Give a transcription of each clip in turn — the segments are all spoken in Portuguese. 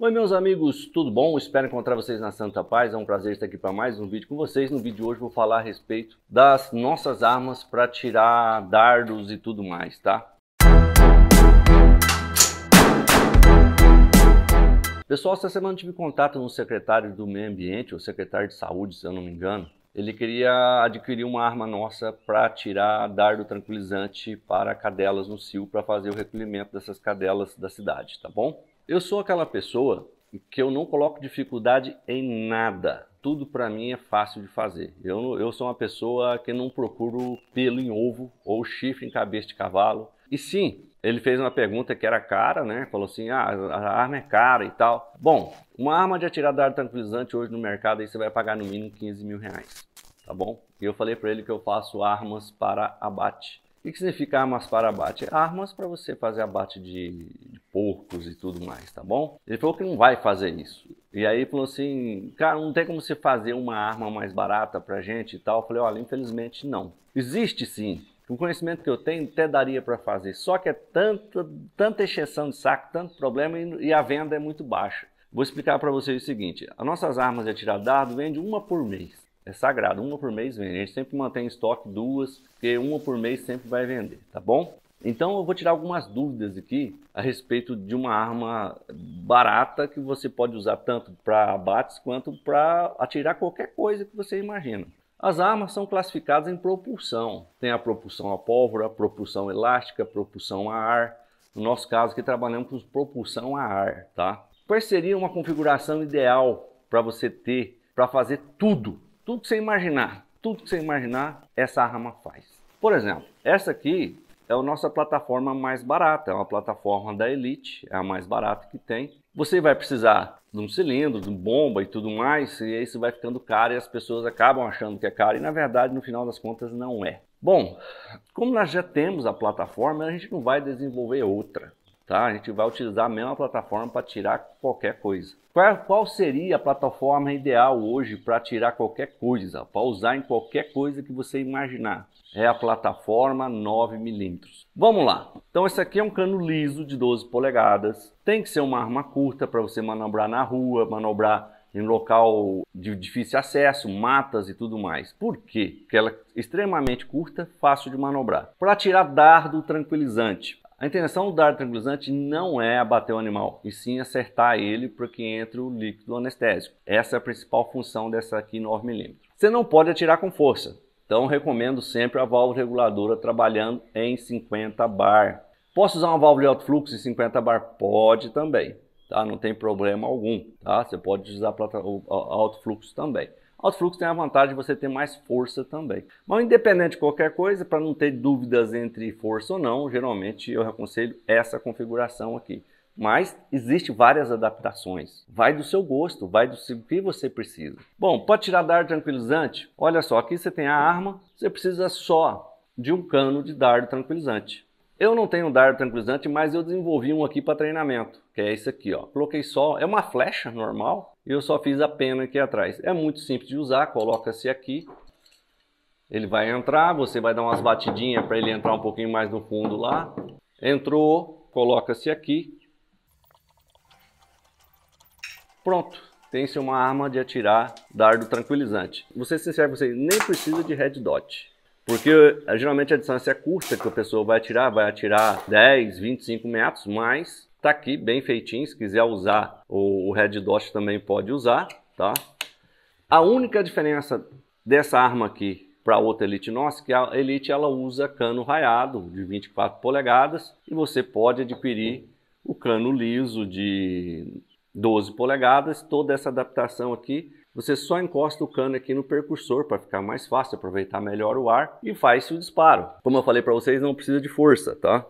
Oi meus amigos, tudo bom? Espero encontrar vocês na Santa Paz, é um prazer estar aqui para mais um vídeo com vocês. No vídeo de hoje vou falar a respeito das nossas armas para tirar dardos e tudo mais, tá? Pessoal, essa semana tive contato com o secretário do Meio Ambiente, ou secretário de Saúde, se eu não me engano. Ele queria adquirir uma arma nossa para tirar dardo tranquilizante para cadelas no cio, para fazer o recolhimento dessas cadelas da cidade, tá bom? Eu sou aquela pessoa que eu não coloco dificuldade em nada. Tudo para mim é fácil de fazer. Eu, eu sou uma pessoa que não procuro pelo em ovo ou chifre em cabeça de cavalo. E sim, ele fez uma pergunta que era cara, né? Falou assim: ah, a arma é cara e tal. Bom, uma arma de atirador tranquilizante hoje no mercado aí você vai pagar no mínimo 15 mil reais, tá bom? E eu falei para ele que eu faço armas para abate. O que significa armas para abate? Armas para você fazer abate de, de, porcos e tudo mais, tá bom? Ele falou que não vai fazer isso. E aí falou assim, cara, não tem como você fazer uma arma mais barata pra gente e tal. Eu falei, olha, infelizmente não. Existe sim. O conhecimento que eu tenho até daria para fazer, só que é tanta, tanta exceção de saco, tanto problema e, e a venda é muito baixa. Vou explicar para vocês o seguinte: as nossas armas de é atirar dardo vende uma por mês. É sagrado, uma por mês vende. A gente sempre mantém em estoque duas, porque uma por mês sempre vai vender, tá bom? Então eu vou tirar algumas dúvidas aqui a respeito de uma arma barata que você pode usar tanto para abates quanto para atirar qualquer coisa que você imagina. As armas são classificadas em propulsão. Tem a propulsão a pólvora, propulsão elástica, propulsão a ar. No nosso caso que trabalhamos com propulsão a ar, tá? Qual seria uma configuração ideal para você ter para fazer tudo tudo que você imaginar, tudo que você imaginar, essa arma faz. Por exemplo, essa aqui é a nossa plataforma mais barata, é uma plataforma da Elite, é a mais barata que tem. Você vai precisar de um cilindro, de bomba e tudo mais, e aí isso vai ficando caro e as pessoas acabam achando que é caro, e na verdade, no final das contas, não é. Bom, como nós já temos a plataforma, a gente não vai desenvolver outra. Tá? A gente vai utilizar a mesma plataforma para tirar qualquer coisa. Qual, é, qual seria a plataforma ideal hoje para tirar qualquer coisa, para usar em qualquer coisa que você imaginar? É a plataforma 9mm. Vamos lá. Então esse aqui é um cano liso de 12 polegadas. Tem que ser uma arma curta para você manobrar na rua, manobrar em local de difícil acesso, matas e tudo mais. Por quê? Porque ela é extremamente curta, fácil de manobrar. Para tirar dardo tranquilizante. A intenção do dardo tranquilizante não é abater o animal, e sim acertar ele para que entre o líquido anestésico. Essa é a principal função dessa aqui 9 mm Você não pode atirar com força, então recomendo sempre a válvula reguladora trabalhando em 50 bar. Posso usar uma válvula de alto fluxo em 50 bar? Pode também, tá? Não tem problema algum, tá? Você pode usar alto fluxo também. Alto fluxo tem a vantagem de você ter mais força também. Mas independente de qualquer coisa, para não ter dúvidas entre força ou não, geralmente eu aconselho essa configuração aqui. Mas existe várias adaptações. Vai do seu gosto, vai do que você precisa. Bom, pode tirar dardo tranquilizante? Olha só, aqui você tem a arma, você precisa só de um cano de dardo tranquilizante. Eu não tenho dardo tranquilizante, mas eu desenvolvi um aqui para treinamento, que é esse aqui, ó. Coloquei só, é uma flecha normal, eu só fiz a pena aqui atrás. É muito simples de usar, coloca-se aqui. Ele vai entrar, você vai dar umas batidinhas para ele entrar um pouquinho mais no fundo lá. Entrou, coloca-se aqui. Pronto, tem-se uma arma de atirar dardo tranquilizante. Você, ser sincero você nem precisa de red dot. Porque eh, geralmente a distância é curta que a pessoa vai atirar, vai atirar 10, 25 metros, mas Tá aqui, bem feitinho. Se quiser usar o, o Red Dot também pode usar, tá? A única diferença dessa arma aqui para outra Elite nossa, é que a Elite ela usa cano raiado de 24 polegadas e você pode adquirir o cano liso de 12 polegadas. Toda essa adaptação aqui você só encosta o cano aqui no percursor para ficar mais fácil, aproveitar melhor o ar e faz o disparo. Como eu falei para vocês, não precisa de força, tá?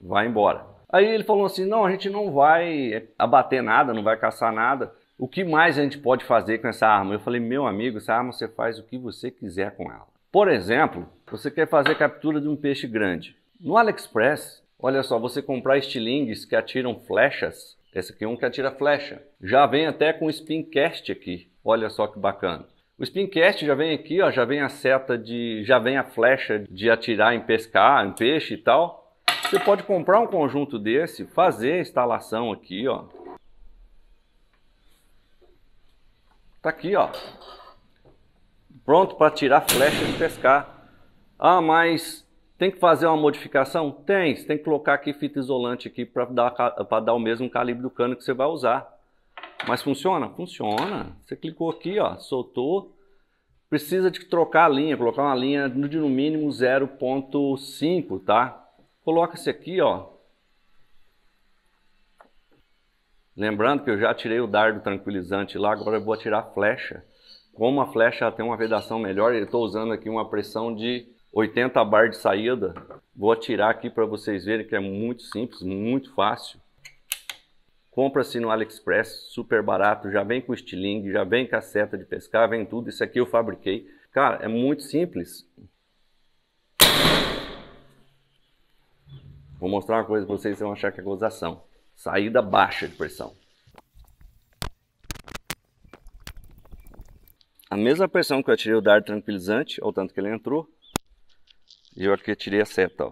vai embora. Aí ele falou assim: não, a gente não vai abater nada, não vai caçar nada. O que mais a gente pode fazer com essa arma? Eu falei: meu amigo, essa arma você faz o que você quiser com ela. Por exemplo, você quer fazer captura de um peixe grande. No AliExpress, olha só, você comprar estilingues que atiram flechas. Esse aqui é um que atira flecha. Já vem até com spincast aqui. Olha só que bacana. O spincast já vem aqui, ó, já vem a seta de, já vem a flecha de atirar em pescar, em peixe e tal. Você pode comprar um conjunto desse, fazer a instalação aqui, ó. Tá aqui, ó. Pronto para tirar flecha e pescar. Ah, mas tem que fazer uma modificação? Tem, você tem que colocar aqui fita isolante aqui para dar, pra dar o mesmo calibre do cano que você vai usar. Mas funciona? Funciona. Você clicou aqui, ó, soltou. Precisa de trocar a linha, colocar uma linha de no mínimo 0.5, tá? Coloca-se aqui, ó. Lembrando que eu já tirei o dardo tranquilizante lá, agora eu vou atirar a flecha. Como a flecha tem uma vedação melhor, eu estou usando aqui uma pressão de 80 bar de saída. Vou atirar aqui para vocês verem que é muito simples, muito fácil. Compra-se no AliExpress, super barato, já vem com estilingue, já vem com a seta de pescar, vem tudo. Isso aqui eu fabriquei. Cara, é muito simples. Vou mostrar uma coisa pra vocês, vocês vão achar que é gozação. Saída baixa de pressão. A mesma pressão que eu atirei o dardo tranquilizante, olha o tanto que ele entrou. E eu aqui tirei a seta, ó.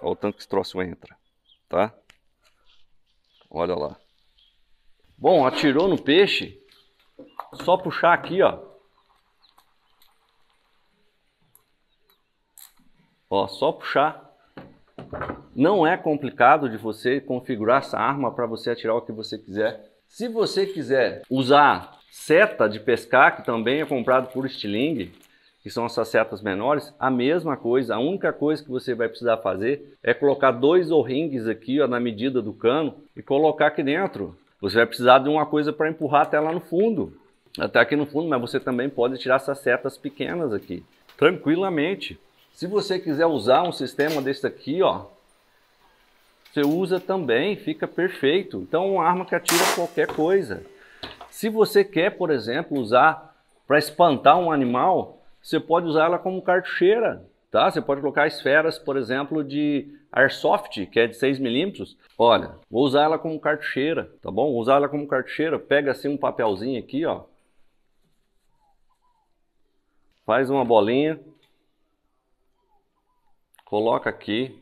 Olha o tanto que esse troço entra, tá? Olha lá. Bom, atirou no peixe, só puxar aqui, ó. Ó, só puxar não é complicado de você configurar essa arma para você atirar o que você quiser. Se você quiser usar seta de pescar, que também é comprado por estilingue, que são essas setas menores, a mesma coisa. A única coisa que você vai precisar fazer é colocar dois o-rings aqui ó, na medida do cano e colocar aqui dentro. Você vai precisar de uma coisa para empurrar até lá no fundo. Até aqui no fundo, mas você também pode tirar essas setas pequenas aqui, tranquilamente. Se você quiser usar um sistema desse aqui, ó, você usa também, fica perfeito. Então, uma arma que atira qualquer coisa. Se você quer, por exemplo, usar para espantar um animal, você pode usar ela como cartucheira, tá? Você pode colocar esferas, por exemplo, de airsoft, que é de 6 milímetros. Olha, vou usar ela como cartucheira, tá bom? Vou usar ela como cartucheira. Pega assim um papelzinho aqui, ó. Faz uma bolinha, coloca aqui.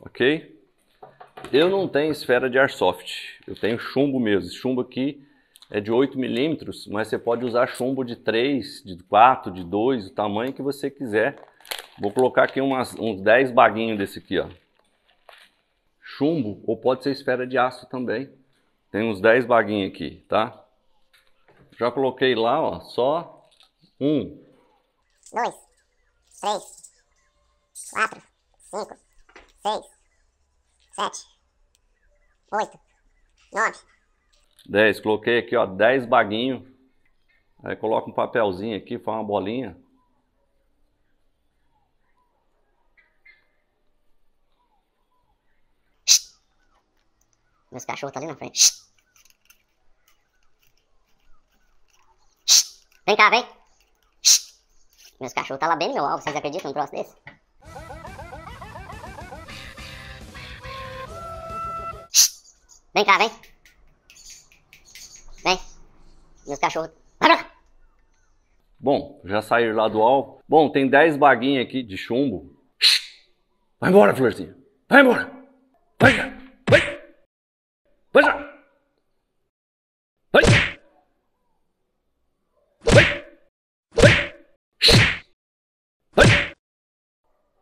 Ok? Eu não tenho esfera de airsoft, eu tenho chumbo mesmo. Esse chumbo aqui é de 8 milímetros, mas você pode usar chumbo de 3, de 4, de 2, o tamanho que você quiser. Vou colocar aqui umas, uns 10 baguinhos desse aqui, ó. Chumbo, ou pode ser esfera de aço também. Tem uns 10 baguinhos aqui, tá? Já coloquei lá, ó, só um. Dois, três, quatro, cinco, seis, sete, oito, nove. Dez. Coloquei aqui, ó, dez baguinhos. Aí coloca um papelzinho aqui, faz uma bolinha. Meus cachorros tá ali na frente. Shhh. Shhh. Vem cá, vem. Shhh. Meus cachorros tá lá bem no meu alvo. Vocês acreditam num troço desse? Vem cá, vem. Vem. Meus cachorros... Bom, já saíram lá do alvo. Bom, tem 10 baguinhas aqui de chumbo. Vai embora, florzinha. Vai embora. Vai embora.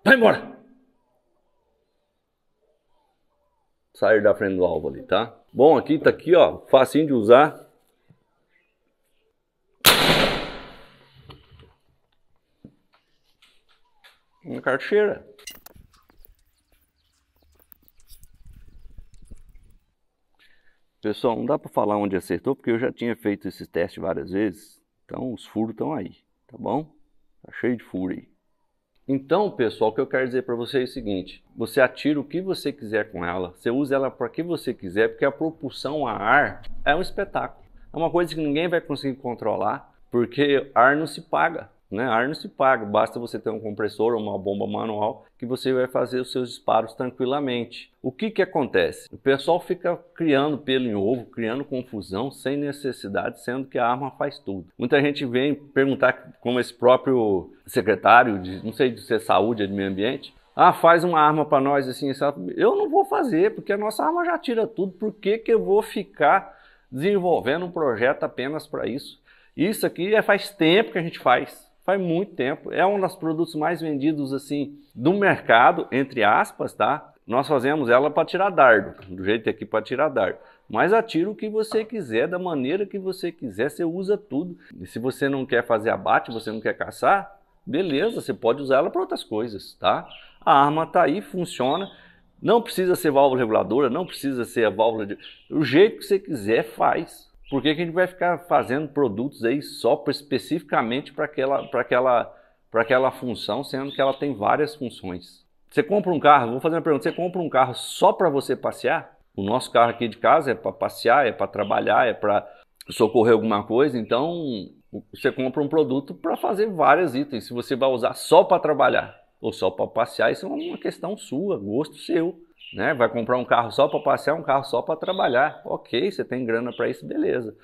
Vai embora! Sair da frente do alvo ali, tá? Bom, aqui tá aqui, ó, facinho de usar. Uma carteira. Pessoal, não dá para falar onde acertou, porque eu já tinha feito esse teste várias vezes. Então, os furos estão aí, tá bom? Tá cheio de furo aí. Então, pessoal, o que eu quero dizer para vocês é o seguinte: você atira o que você quiser com ela, você usa ela para que você quiser, porque a propulsão a ar é um espetáculo. É uma coisa que ninguém vai conseguir controlar, porque ar não se paga. Né? Ar não se paga, basta você ter um compressor ou uma bomba manual que você vai fazer os seus disparos tranquilamente. O que, que acontece? O pessoal fica criando pelo em ovo, criando confusão sem necessidade, sendo que a arma faz tudo. Muita gente vem perguntar, como esse próprio secretário, de, não sei de ser é saúde ou de meio ambiente, ah, faz uma arma para nós assim, eu não vou fazer, porque a nossa arma já tira tudo, por que, que eu vou ficar desenvolvendo um projeto apenas para isso? Isso aqui é, faz tempo que a gente faz. Faz muito tempo. É um dos produtos mais vendidos assim do mercado, entre aspas, tá? Nós fazemos ela para tirar dardo, do jeito é aqui para tirar dardo. Mas atira o que você quiser, da maneira que você quiser, você usa tudo. E se você não quer fazer abate, você não quer caçar, beleza, você pode usar ela para outras coisas, tá? A arma tá aí, funciona. Não precisa ser válvula reguladora, não precisa ser a válvula de. O jeito que você quiser, faz. Por que, que a gente vai ficar fazendo produtos aí só especificamente para aquela, para aquela, para aquela função, sendo que ela tem várias funções? Você compra um carro, vou fazer uma pergunta, você compra um carro só para você passear? O nosso carro aqui de casa é para passear, é para trabalhar, é para socorrer alguma coisa, então você compra um produto para fazer vários itens. Se você vai usar só para trabalhar ou só para passear, isso é uma questão sua, gosto seu. Né? Vai comprar um carro só para passear, um carro só para trabalhar. Ok, você tem grana para isso, beleza.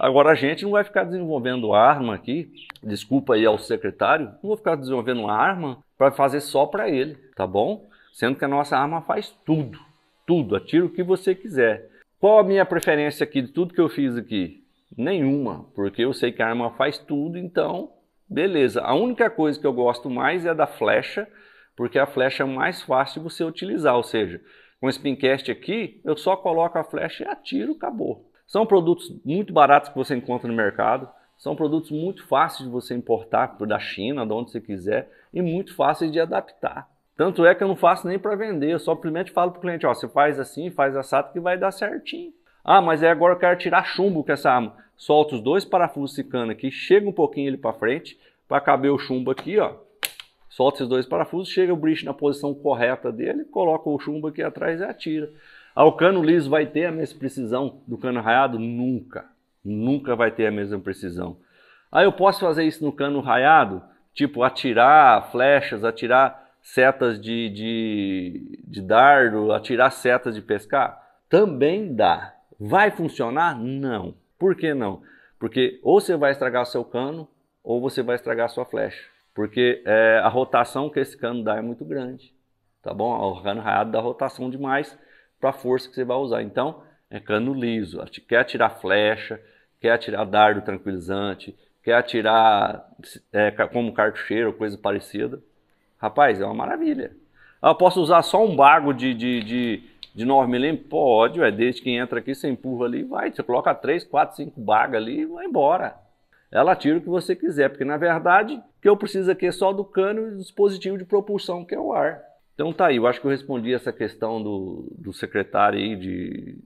Agora a gente não vai ficar desenvolvendo arma aqui, desculpa aí ao secretário, não vou ficar desenvolvendo uma arma para fazer só para ele, tá bom? Sendo que a nossa arma faz tudo, tudo, atira o que você quiser. Qual a minha preferência aqui de tudo que eu fiz aqui? Nenhuma, porque eu sei que a arma faz tudo, então beleza. A única coisa que eu gosto mais é da flecha, porque a flecha é mais fácil de você utilizar, ou seja, com o Spincast aqui, eu só coloco a flecha e atiro, acabou. São produtos muito baratos que você encontra no mercado, são produtos muito fáceis de você importar da China, de onde você quiser, e muito fáceis de adaptar. Tanto é que eu não faço nem para vender, eu só simplesmente falo para o cliente, ó, você faz assim, faz assado que vai dar certinho. Ah, mas é agora eu quero tirar chumbo com essa arma. Solta os dois parafusos de cana aqui, chega um pouquinho ele para frente, para caber o chumbo aqui, ó solta esses dois parafusos, chega o bridge na posição correta dele, coloca o chumbo aqui atrás e atira. Ah, o cano liso vai ter a mesma precisão do cano raiado? Nunca. Nunca vai ter a mesma precisão. Ah, eu posso fazer isso no cano raiado? Tipo, atirar flechas, atirar setas de, de, de dardo, atirar setas de pescar? Também dá. Vai funcionar? Não. Por que não? Porque ou você vai estragar seu cano, ou você vai estragar sua flecha porque é, a rotação que esse cano dá é muito grande, tá bom? O cano raiado dá rotação demais para a força que você vai usar. Então, é cano liso, quer atirar flecha, quer atirar dardo tranquilizante, quer atirar é, como cartucheiro, coisa parecida. Rapaz, é uma maravilha. Ah, eu posso usar só um bago de, de, de, de 9mm? Pode, ué, desde que entra aqui, você empurra ali, vai. Você coloca 3, 4, 5 bagas ali e vai embora. Ela tira o que você quiser, porque na verdade o que eu preciso aqui é só do cano e do dispositivo de propulsão, que é o ar. Então tá aí, eu acho que eu respondi essa questão do, do secretário aí de.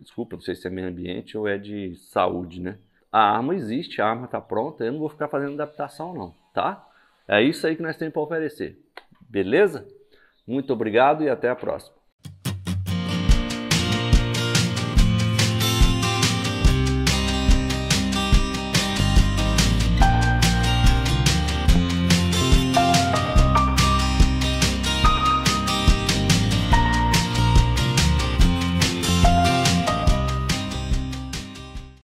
Desculpa, não sei se é meio ambiente ou é de saúde, né? A arma existe, a arma tá pronta, eu não vou ficar fazendo adaptação, não, tá? É isso aí que nós temos para oferecer. Beleza? Muito obrigado e até a próxima.